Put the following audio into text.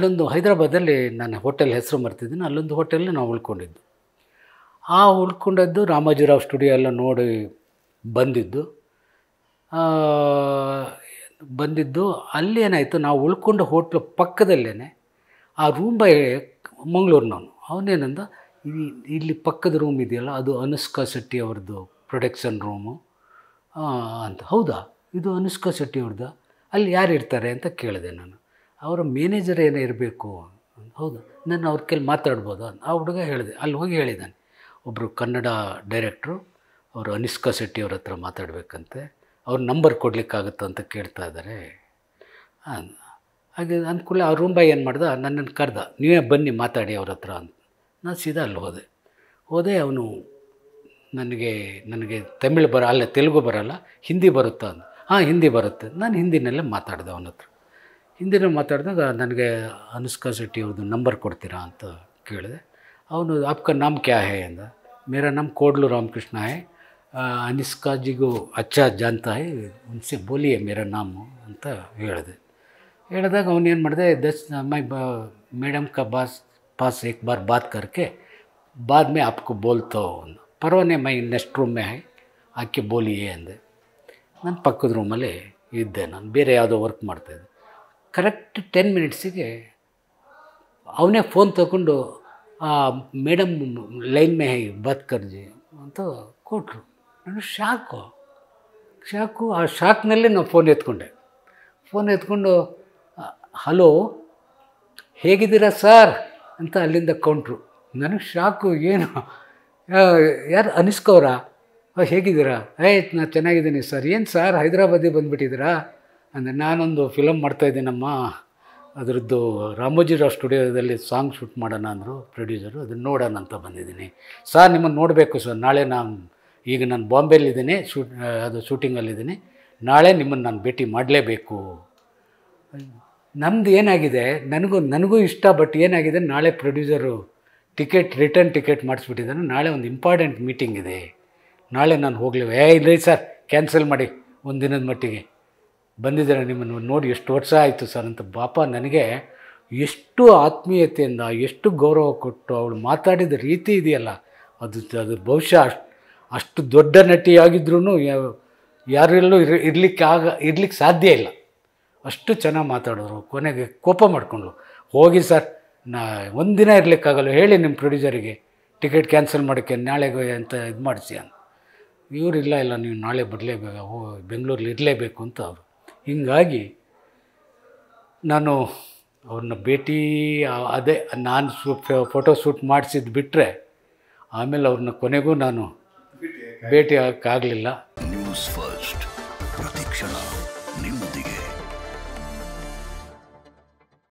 ಅಲ್ಲೊಂದು ಹೈದರಾಬಾದಲ್ಲಿ ನಾನು ಹೋಟೆಲ್ ಹೆಸರು ಮರ್ತಿದ್ದೀನಿ ಅಲ್ಲೊಂದು ಹೋಟೆಲ್ನ ನಾವು ಉಳ್ಕೊಂಡಿದ್ದು ಆ ಉಳ್ಕೊಂಡದ್ದು ರಾಮಾಜಿರಾವ್ ಸ್ಟುಡಿಯೋ ಎಲ್ಲ ನೋಡಿ ಬಂದಿದ್ದು ಬಂದಿದ್ದು ಅಲ್ಲೇನಾಯಿತು ನಾವು ಉಳ್ಕೊಂಡ ಹೋಟ್ಲು ಪಕ್ಕದಲ್ಲೇ ಆ ರೂಮ್ ಬೈ ಮಂಗಳೂರಿನವನು ಅವನೇನಂದ ಇಲ್ಲಿ ಪಕ್ಕದ ರೂಮ್ ಇದೆಯಲ್ಲ ಅದು ಅನುಷ್ಕಾ ಶೆಟ್ಟಿ ಅವ್ರದ್ದು ಪ್ರೊಡಕ್ಷನ್ ರೂಮು ಅಂತ ಹೌದಾ ಇದು ಅನುಷ್ಕಾ ಶೆಟ್ಟಿ ಅವ್ರದ್ದು ಅಲ್ಲಿ ಯಾರು ಇರ್ತಾರೆ ಅಂತ ಕೇಳಿದೆ ನಾನು ಅವರ ಮ್ಯಾನೇಜರ್ ಏನೇ ಇರಬೇಕು ಹೌದು ನಾನು ಅವ್ರ ಕೈಲಿ ಮಾತಾಡ್ಬೋದು ಆ ಹುಡುಗ ಹೇಳಿದೆ ಅಲ್ಲಿ ಹೋಗಿ ಹೇಳಿದ್ದಾನೆ ಒಬ್ಬರು ಕನ್ನಡ ಡೈರೆಕ್ಟ್ರು ಅವರು ಅನಿಸ್ಕಾ ಶೆಟ್ಟಿ ಅವ್ರ ಹತ್ರ ಮಾತಾಡಬೇಕಂತೆ ಅವ್ರ ನಂಬರ್ ಕೊಡಲಿಕ್ಕಾಗುತ್ತಾ ಅಂತ ಕೇಳ್ತಾ ಇದ್ದಾರೆ ಹಾಗೆ ಅನುಕೂಲ ಆ ರೂಮ್ ಬಾಯ್ ಏನು ಮಾಡ್ದೆ ನನ್ನನ್ನು ಕರೆದ ನೀವೇ ಬನ್ನಿ ಮಾತಾಡಿ ಅವ್ರ ಹತ್ರ ಅಂತ ನಾನು ಸೀದಾ ಅಲ್ಲಿ ಹೋದೆ ಹೋದೆ ಅವನು ನನಗೆ ನನಗೆ ತಮಿಳ್ ಬರ ಅಲ್ಲ ತೆಲುಗು ಬರಲ್ಲ ಹಿಂದಿ ಬರುತ್ತಾ ಅಂತ ಹಾಂ ಹಿಂದಿ ಬರುತ್ತೆ ನಾನು ಹಿಂದಿನಲ್ಲೇ ಮಾತಾಡಿದೆ ಅವನ ಹತ್ರ ಹಿಂದಿನ ಮಾತಾಡಿದಾಗ ನನಗೆ ಅನುಷ್ಕಾ ಶೆಟ್ಟಿ ಅವ್ರದ್ದು ನಂಬರ್ ಕೊಡ್ತೀರಾ ಅಂತ ಕೇಳಿದೆ ಅವನು ಆಪ್ಕ ನಾಮ್ ಕ್ಯಾ ಹೇ ಅಂದ ಮೇರ ನಮ್ಮ ಕೋಡ್ಲು ರಾಮಕೃಷ್ಣ ಹೇ ಅನಿಸ್ಕಾಜಿಗೂ ಅಚ್ಚ ಜಾನ್ತಾ ಹೇ ಉನ್ಸೆ ಬೋಲಿಯೇ ಮೇರಾ ನಾಮು ಅಂತ ಹೇಳಿದೆ ಹೇಳಿದಾಗ ಅವನೇನು ಮಾಡಿದೆ ದಸ್ ಮೈ ಬ ಮೇಡಮ್ ಕ ಬಾಸ್ ಪಾಸ್ ಏಕ್ ಬಾರ್ ಬಾತ್ ಕರ್ಕೆ ಬಾದ್ ಮೇ आपको ಬೋಲ್ತೋ हूँ ಪರವಾನೆ ಮೈ ನೆಕ್ಸ್ಟ್ ಹೈ ಆಕೆ ಬೋಲಿಯೇ ಅಂದೆ ನಾನು ಪಕ್ಕದ ರೂಮಲ್ಲಿ ಇದ್ದೆ ನಾನು ಬೇರೆ ಯಾವುದೋ ವರ್ಕ್ ಮಾಡ್ತಾಯಿದ್ದೆ ಕರೆಕ್ಟ್ ಟೆನ್ ಮಿನಿಟ್ಸಿಗೆ ಅವನೇ ಫೋನ್ ತಗೊಂಡು ಮೇಡಮ್ ಲೈನ್ ಮೇ ಬತ್ ಕರ್ಜಿ ಅಂತ ಕೊಟ್ಟರು ನಾನು ಶಾಕು ಶಾಕು ಆ ಶಾಕ್ನಲ್ಲೇ ನಾನು ಫೋನ್ ಎತ್ಕೊಂಡೆ ಫೋನ್ ಎತ್ಕೊಂಡು ಹಲೋ ಹೇಗಿದ್ದೀರಾ ಸರ್ ಅಂತ ಅಲ್ಲಿಂದ ಕೊಂಟ್ರು ನನಗೆ ಶಾಕು ಏನು ಯಾರು ಅನಿಸ್ಕೋರಾ ಹೇಗಿದ್ದೀರಾ ಏಯ್ ನಾನು ಚೆನ್ನಾಗಿದ್ದೀನಿ ಸರ್ ಏನು ಸರ್ ಹೈದರಾಬಾದಿಗೆ ಬಂದುಬಿಟ್ಟಿದ್ದೀರಾ ಅಂದರೆ ನಾನೊಂದು ಫಿಲಮ್ ಮಾಡ್ತಾಯಿದ್ದೀನಮ್ಮ ಅದರದ್ದು ರಾಮೋಜಿರಾವ್ ಸ್ಟುಡಿಯೋದಲ್ಲಿ ಸಾಂಗ್ ಶೂಟ್ ಮಾಡೋಣ ಅಂದರು ಪ್ರೊಡ್ಯೂಸರು ಅದನ್ನು ನೋಡೋಣ ಅಂತ ಬಂದಿದ್ದೀನಿ ಸರ್ ನಿಮ್ಮನ್ನು ನೋಡಬೇಕು ಸರ್ ನಾಳೆ ನಾನು ಈಗ ನಾನು ಬಾಂಬೆಲಿದ್ದೀನಿ ಶೂಟ್ ಅದು ಶೂಟಿಂಗಲ್ಲಿದ್ದೀನಿ ನಾಳೆ ನಿಮ್ಮನ್ನು ನಾನು ಭೇಟಿ ಮಾಡಲೇಬೇಕು ನಮ್ಮದು ಏನಾಗಿದೆ ನನಗೂ ನನಗೂ ಇಷ್ಟ ಬಟ್ ಏನಾಗಿದೆ ನಾಳೆ ಪ್ರೊಡ್ಯೂಸರು ಟಿಕೆಟ್ ರಿಟರ್ನ್ ಟಿಕೆಟ್ ಮಾಡಿಸ್ಬಿಟ್ಟಿದ್ದಾನೆ ನಾಳೆ ಒಂದು ಇಂಪಾರ್ಟೆಂಟ್ ಮೀಟಿಂಗ್ ಇದೆ ನಾಳೆ ನಾನು ಹೋಗಲಿ ಏ ಇಲ್ಲ ಸರ್ ಕ್ಯಾನ್ಸಲ್ ಮಾಡಿ ಒಂದು ದಿನದ ಮಟ್ಟಿಗೆ ಬಂದಿದ್ದಾರೆ ನಿಮ್ಮನ್ನು ನೋಡಿ ಎಷ್ಟು ವರ್ಷ ಆಯಿತು ಸರ್ ಅಂತ ಪಾಪ ನನಗೆ ಎಷ್ಟು ಆತ್ಮೀಯತೆಯಿಂದ ಎಷ್ಟು ಗೌರವ ಕೊಟ್ಟು ಅವಳು ಮಾತಾಡಿದ ರೀತಿ ಇದೆಯಲ್ಲ ಅದು ಅದು ಬಹುಶಃ ಅಷ್ಟು ಅಷ್ಟು ದೊಡ್ಡ ನಟಿಯಾಗಿದ್ರೂ ಯಾರೆಲ್ಲೂ ಇರ್ ಇರಲಿಕ್ಕೆ ಆಗ ಇರಲಿಕ್ಕೆ ಸಾಧ್ಯ ಇಲ್ಲ ಅಷ್ಟು ಚೆನ್ನಾಗಿ ಮಾತಾಡಿದ್ರು ಕೊನೆಗೆ ಕೋಪ ಮಾಡಿಕೊಂಡ್ರು ಹೋಗಿ ಸರ್ ನಾ ಒಂದಿನ ಇರಲಿಕ್ಕಾಗಲ್ಲ ಹೇಳಿ ನಿಮ್ಮ ಪ್ರೊಡ್ಯೂಸರಿಗೆ ಟಿಕೆಟ್ ಕ್ಯಾನ್ಸಲ್ ಮಾಡೋಕ್ಕೆ ನಾಳೆಗೆ ಅಂತ ಇದು ಮಾಡಿಸಿ ಅಂತ ಇವ್ರು ಇಲ್ಲ ಇಲ್ಲ ನೀವು ನಾಳೆ ಬರಲೇಬೇಕು ಬೆಂಗಳೂರಲ್ಲಿ ಇರಲೇಬೇಕು ಅಂತ ಅವರು ಹೀಗಾಗಿ ನಾನು ಅವ್ರನ್ನ ಭೇಟಿ ಅದೇ ನಾನು ಫೋಟೋ ಶೂಟ್ ಮಾಡಿಸಿದ್ದು ಬಿಟ್ಟರೆ ಆಮೇಲೆ ಅವ್ರನ್ನ ಕೊನೆಗೂ ನಾನು ಭೇಟಿ ಆಗಕ್ಕಾಗಲಿಲ್ಲ ನ್ಯೂಸ್ ಫಸ್ಟ್ ಪ್ರತಿಕ್ಷಣ ನಿಮ್ಮೊಂದಿಗೆ